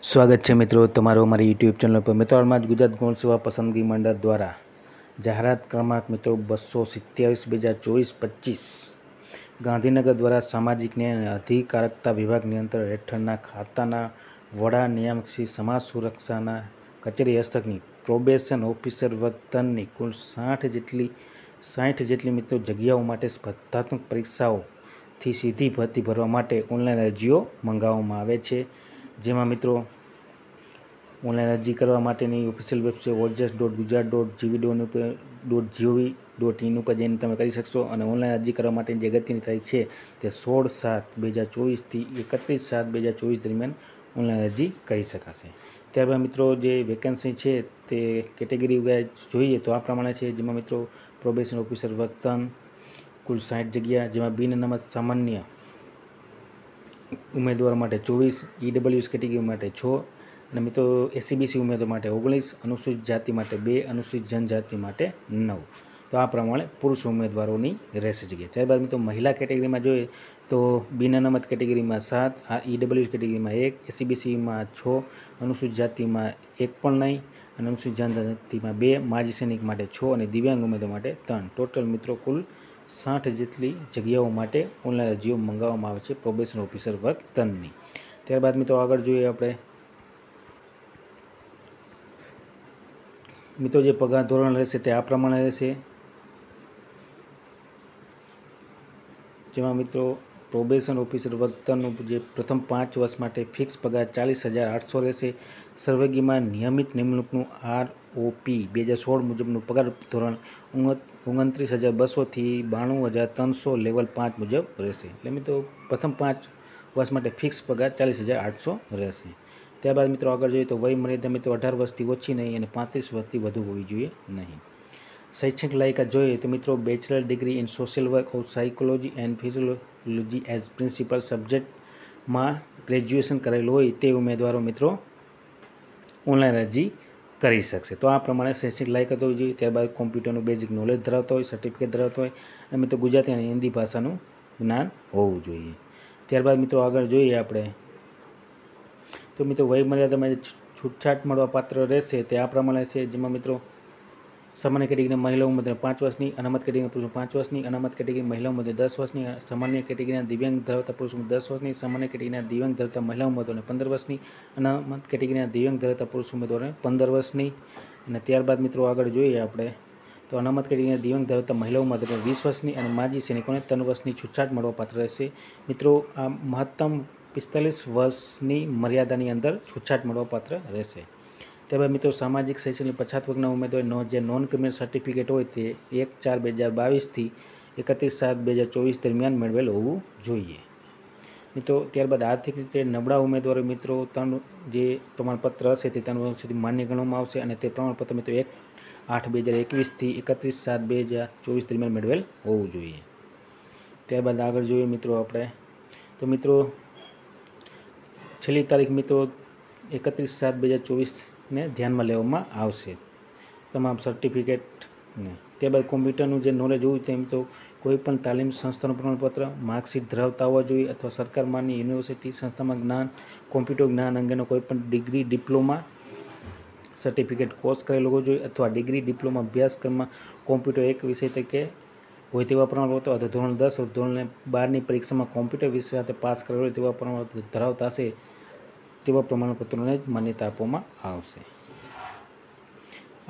સ્વાગત છે મિત્રો તમારો મારી યુટ્યુબ ચેનલ પર મિત્રો હાલમાં જ ગુજરાત ગૌણ સેવા પસંદગી મંડળ દ્વારા જાહેરાત ક્રમાંક મિત્રો બસો સિત્યાવીસ બે હજાર ચોવીસ પચીસ ગાંધીનગર દ્વારા સામાજિક ન્યાય અને અધિકારકતા વિભાગ નિયંત્રણ હેઠળના ખાતાના વડા નિયામક શ્રી સમાજ સુરક્ષાના કચેરી હસ્તકની પ્રોબેશન ઓફિસર વર્તનની કુલ સાઠ જેટલી સાઠ જેટલી મિત્રો જગ્યાઓ માટે સ્પર્ધાત્મક પરીક્ષાઓથી સીધી ભરતી ભરવા માટે ઓનલાઈન અરજીઓ મંગાવવામાં આવે છે જેમાં મિત્રો ઓનલાઈન અરજી કરવા માટેની official website OJAS dot Gujarat dot જીવી dot dot G O V dot in ઉપર જઈને તમે કરી શકશો અને ઓનલાઈન અરજી કરવા માટેની જે ગતિની તારીખ છે તે સોળ સાત બે હજાર ચોવીસથી એકત્રીસ સાત બે હજાર ચોવીસ દરમિયાન ઓનલાઈન અરજી કરી શકાશે ત્યારબાદ મિત્રો જે વેકેન્સી છે તે કેટેગરી વાઇઝ જોઈએ તો આ પ્રમાણે છે જેમાં મિત્રો પ્રોબેશન ઓફિસર વર્તન કુલ સાઠ જગ્યા જેમાં બિન અનામત સામાન્ય ઉમેદવાર માટે ચોવીસ ઈડબલ્યુએસ કેટેગરી માટે છ અને મિત્રો એસીબીસી e ઉમેદવાર માટે ઓગણીસ અનુસૂચિત જાતિ માટે બે અનુસૂચિત જનજાતિ માટે નવ તો આ પ્રમાણે પુરુષ ઉમેદવારોની રહેશે જગ્યા ત્યારબાદ મિત્રો મહિલા કેટેગરીમાં જોઈએ તો બિન અનામત કેટેગરીમાં સાત આ ઈડબલ્યુએસ e કેટેગરીમાં એક એસીબીસીમાં e છ અનુસૂચિત જાતિમાં એક પણ નહીં અને અનુસૂચિત જનજાતિમાં બે માજી સૈનિક માટે છ અને દિવ્યાંગ ઉમેદવાર માટે ત્રણ ટોટલ મિત્રો કુલ સાઠ જેટલી જગ્યાઓ માટે ઓનલાઈન અરજીઓ મંગાવવામાં આવે છે પ્રોબેશન ઓફિસર વર્ક તનની ત્યારબાદ મિત્રો આગળ જોઈએ આપણે મિત્રો જે પગાર ધોરણ રહેશે તે આ પ્રમાણે રહેશે જેમાં મિત્રો પ્રોબેશન ઓફિસર વર્તનનું જે પ્રથમ પાંચ વર્ષ માટે ફિક્સ પગાર ચાલીસ હજાર આઠસો રહેશે સર્વેગીમાં નિયમિત નિમણૂકનું આર ઓપી બે હજાર સોળ મુજબનું પગાર ધોરણ ઓગણત્રીસ હજાર બસોથી બાણું હજાર ત્રણસો લેવલ પાંચ મુજબ રહેશે એટલે મિત્રો પ્રથમ પાંચ વર્ષ માટે ફિક્સ પગાર ચાલીસ હજાર આઠસો રહેશે ત્યારબાદ મિત્રો આગળ જોઈએ તો વય વયમર્યાદા મિત્રો અઢાર વર્ષથી ઓછી નહીં અને પાંત્રીસ વર્ષથી વધુ હોવી જોઈએ નહીં શૈક્ષણિક લાયકાત જોઈએ તો મિત્રો bachelor degree in social work of psychology and physiology as principal સબ્જેક્ટમાં ગ્રેજ્યુએશન કરેલું હોય તે ઉમેદવારો મિત્રો ઓનલાઈન અરજી કરી શકશે તો આ પ્રમાણે શૈક્ષણિક લાયક હોવી જોઈએ ત્યારબાદ કોમ્પ્યુટરનું બેઝિક નોલેજ ધરાવતો હોય સર્ટિફિકેટ ધરાવતો હોય અને મિત્રો ગુજરાતી અને હિન્દી ભાષાનું જ્ઞાન હોવું જોઈએ ત્યારબાદ મિત્રો આગળ જોઈએ આપણે તો મિત્રો વયમર્યાદામાં છૂટછાટ મળવા પાત્ર રહેશે તે આ પ્રમાણે છે જેમાં મિત્રો સામાન્ય કેટેગરીના મહિલાઓ મધ્ય પાંચ વર્ષની અનામત કેટેગરીના પુરુષો પાંચ વર્ષની અનામત કેટેગરી મહિલા મધ્ય દસ વર્ષની સામાન્ય કેટેગરીના દિવ્યાંગ ધરાવતા પુરુષો દસ વર્ષની સામાન્ય કેટેગરીના દિવ્યાંગ ધરાવતા મહિલાઓ મધ્યોને પંદર વર્ષની અનામત કેટેગરીના દિવ્યાંગ ધરાવતા પુરુષ મધ્યોને પંદર વર્ષની અને ત્યારબાદ મિત્રો આગળ જોઈએ આપણે તો અનામત કેટેગરીના દિવ્યાંગ ધરાવતા મહિલાઓ મધ્યને વીસ વર્ષની અને માજી સૈનિકોને ત્રણ વર્ષની છૂટછાટ મળવાપાત્ર રહેશે મિત્રો આ મહત્તમ પિસ્તાલીસ વર્ષની મર્યાદાની અંદર છૂટછાટ મળવાપાત્ર રહેશે ત્યારબાદ મિત્રો સામાજિક શૈક્ષણિક પછાત વર્ગના ઉમેદવારનો જે નોન ક્રિમિનલ સર્ટિફિકેટ હોય તે એક ચાર બે હજાર બાવીસથી એકત્રીસ સાત બે હજાર ચોવીસ દરમિયાન મેળવેલ હોવું જોઈએ મિત્રો ત્યારબાદ આર્થિક રીતે નબળા ઉમેદવારો મિત્રો ત્રણ જે પ્રમાણપત્ર હશે તે ત્રણ વર્ષ સુધી માન્ય ગણવામાં આવશે અને તે પ્રમાણપત્ર મિત્રો એક આઠ બે હજાર એકવીસથી એકત્રીસ સાત બે હજાર ચોવીસ દરમિયાન મેળવેલ હોવું જોઈએ ત્યારબાદ આગળ જોઈએ મિત્રો આપણે તો મિત્રો છેલ્લી તારીખ મિત્રો એકત્રીસ સાત બે હજાર ચોવીસ ને ધ્યાનમાં લેવામાં આવશે તમામ સર્ટિફિકેટને ત્યારબાદ કોમ્પ્યુટરનું જે નોલેજ હોય તેમ તો કોઈપણ તાલીમ સંસ્થાનું પ્રમાણપત્ર માર્કશીટ ધરાવતા હોવા જોઈએ અથવા સરકાર યુનિવર્સિટી સંસ્થામાં જ્ઞાન કોમ્પ્યુટર જ્ઞાન અંગેનો કોઈપણ ડિગ્રી ડિપ્લોમા સર્ટિફિકેટ કોર્સ કરેલો હોવો જોઈએ અથવા ડિગ્રી ડિપ્લોમા અભ્યાસક્રમમાં કોમ્પ્યુટર એક વિષય તરીકે હોય તેવા પ્રમાણ હોતો અથવા ધોરણ દસ ધોરણ બારની પરીક્ષામાં કોમ્પ્યુટર વિષય સાથે પાસ કરેલો હોય તેવા પ્રમાણ ધરાવતા હશે તેવા પ્રમાણપત્રોને જ માન્યતા આપવામાં આવશે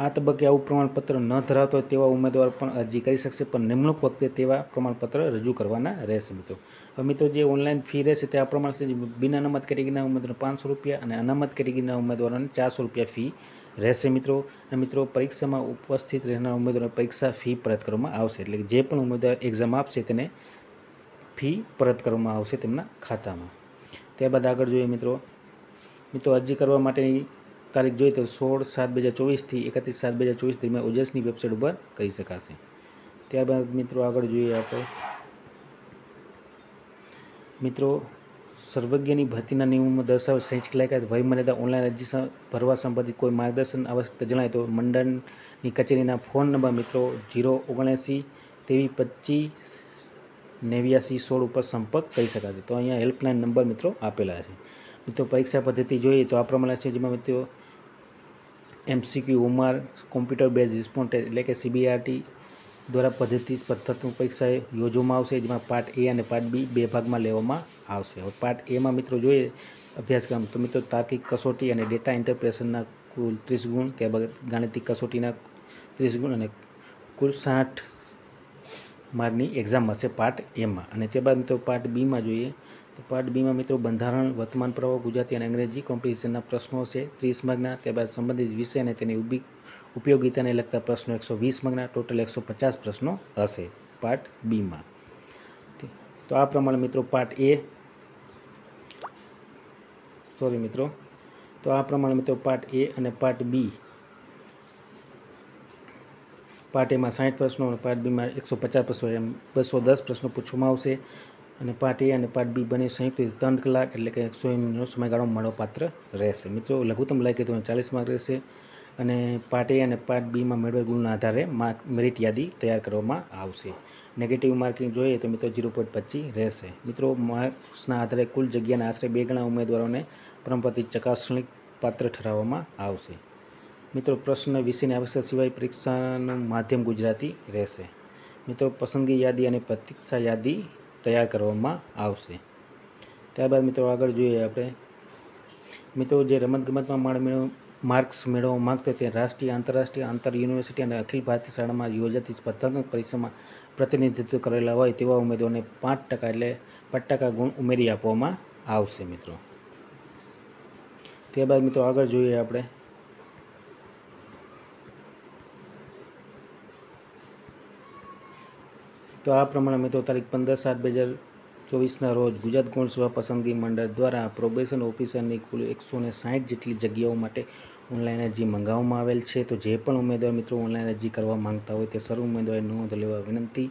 આ તબક્કે આવું પ્રમાણપત્ર ન ધરાવતો હોય તેવા ઉમેદવાર પણ અરજી કરી શકશે પણ નિમણૂક વખતે તેવા પ્રમાણપત્ર રજૂ કરવાના રહેશે મિત્રો હવે મિત્રો જે ઓનલાઈન ફી રહેશે તે આ પ્રમાણે બિના અનામત કેટેગરીના ઉમેદવારોને પાંચસો રૂપિયા અને અનામત કેટેગરીના ઉમેદવારોને ચારસો રૂપિયા ફી રહેશે મિત્રો અને મિત્રો પરીક્ષામાં ઉપસ્થિત રહેનાર ઉમેદવારોને પરીક્ષા ફી પરત કરવામાં આવશે એટલે કે જે પણ ઉમેદવાર એક્ઝામ આપશે તેને ફી પરત કરવામાં આવશે તેમના ખાતામાં ત્યારબાદ આગળ જોઈએ મિત્રો મિત્રો અરજી કરવા માટેની તારીખ જોઈએ તો સોળ સાત બે હજાર ચોવીસથી એકત્રીસ સાત બે હજાર ચોવીસ દરમિયાન ઓજસની વેબસાઇટ ઉપર કરી શકાશે ત્યારબાદ મિત્રો આગળ જોઈએ આપણે મિત્રો સર્વજ્ઞની ભરતીના નિયમોમાં દર્શાવે શૈક્ષિક લાયકાત વયમર્યાદા ઓનલાઈન અરજી ભરવા સંબંધિત કોઈ માર્ગદર્શન આવશ્યકતા જણાય તો મંડળની કચેરીના ફોન નંબર મિત્રો ઝીરો ઓગણએંસી તેવી પચીસ નેવ્યાસી સોળ ઉપર સંપર્ક કરી શકાશે તો અહીંયા હેલ્પલાઇન નંબર મિત્રો આપેલા છે મિત્રો પરીક્ષા પદ્ધતિ જોઈએ તો આ પ્રમાણે છે જેમાં મિત્રો એમસીક્યુ ઉમર કોમ્પ્યુટર બેઝ રિસ્પોન્સ એટલે કે સીબીઆરટી દ્વારા પદ્ધતિ સ્પર્ધાત્મક પરીક્ષા યોજવામાં આવશે જેમાં પાર્ટ એ અને પાર્ટ બી બે ભાગમાં લેવામાં આવશે હવે પાર્ટ એમાં મિત્રો જોઈએ અભ્યાસક્રમ તો મિત્રો તાર્કિક કસોટી અને ડેટા ઇન્ટરપ્રેશનના કુલ ત્રીસ ગુણ ત્યારબાદ ગાણિતિક કસોટીના ત્રીસ ગુણ અને કુલ સાઠ માર્કની એક્ઝામ હશે પાર્ટ એમાં અને ત્યારબાદ મિત્રો પાર્ટ બીમાં જોઈએ તો પાર્ટ બીમાં મિત્રો બંધારણ વર્તમાન પ્રવાહ ગુજરાતી અને અંગ્રેજી કોમ્પિટિશનના પ્રશ્નો છે ત્રીસ માર્કના ત્યારબાદ સંબંધિત વિષય અને તેની ઉભી ઉપયોગીતાને લગતા પ્રશ્નો એકસો વીસ માર્કના ટોટલ એકસો પચાસ પ્રશ્નો હશે પાર્ટ બીમાં તો આ પ્રમાણે મિત્રો પાર્ટ એ સોરી મિત્રો તો આ પ્રમાણે મિત્રો પાર્ટ એ અને પાર્ટ બી પાર્ટ એમાં સાઠ પ્રશ્નો અને પાર્ટ બીમાં એકસો પચાસ પ્રશ્નો એમ બસો દસ પ્રશ્નો પૂછવામાં આવશે અને પાર્ટ એ અને પાર્ટ બી બંને સંયુક્ત રીતે ત્રણ કલાક એટલે કે એકસો એમનો સમયગાળો મળવાપાત્ર રહેશે મિત્રો લઘુત્તમ લાયક તો ચાલીસ માર્ક રહેશે અને પાર્ટ એ અને પાર્ટ બીમાં મેળવેલ ગુણના આધારે માર્ક મેરિટ યાદી તૈયાર કરવામાં આવશે નેગેટિવ માર્કિંગ જોઈએ તો મિત્રો ઝીરો પોઈન્ટ પચીસ રહેશે મિત્રો માર્ક્સના આધારે કુલ જગ્યાના આશરે બે ગણા ઉમેદવારોને પ્રમપતિ ચકાસણી પાત્ર ઠરાવવામાં આવશે મિત્રો પ્રશ્ન વિશેની આવશ્યક સિવાય પરીક્ષાનું માધ્યમ ગુજરાતી રહેશે મિત્રો પસંદગી યાદી અને પ્રતીક્ષા યાદી તૈયાર કરવામાં આવશે ત્યારબાદ મિત્રો આગળ જોઈએ આપણે મિત્રો જે રમતગમતમાં માળ માર્ક્સ મેળવવા માગતો તે રાષ્ટ્રીય આંતરરાષ્ટ્રીય આંતર યુનિવર્સિટી અને અખિલ ભારતીય શાળામાં યોજાતી સ્પર્ધાત્મક પરીક્ષામાં પ્રતિનિધિત્વ કરેલા હોય તેવા ઉમેદવારોને પાંચ ટકા એટલે પાંચ ટકા ગુણ ઉમેરી આપવામાં આવશે મિત્રો ત્યારબાદ મિત્રો આગળ જોઈએ આપણે તો આ પ્રમાણે મિત્રો તારીખ પંદર સાત બે હજાર ચોવીસના રોજ ગુજરાત ગૌણ સેવા પસંદગી મંડળ દ્વારા પ્રોબેશન ઓફિસરની કુલ એકસો ને સાઠ જેટલી જગ્યાઓ માટે ઓનલાઈન અરજી મંગાવવામાં આવેલ છે તો જે પણ ઉમેદવાર મિત્રો ઓનલાઈન અરજી કરવા માગતા હોય તે સર્વ ઉમેદવારે નોંધ લેવા વિનંતી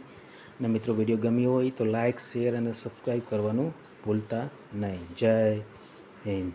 અને મિત્રો વિડીયો ગમ્યો હોય તો લાઇક શેર અને સબસ્ક્રાઈબ કરવાનું ભૂલતા નહીં જય હિન્દ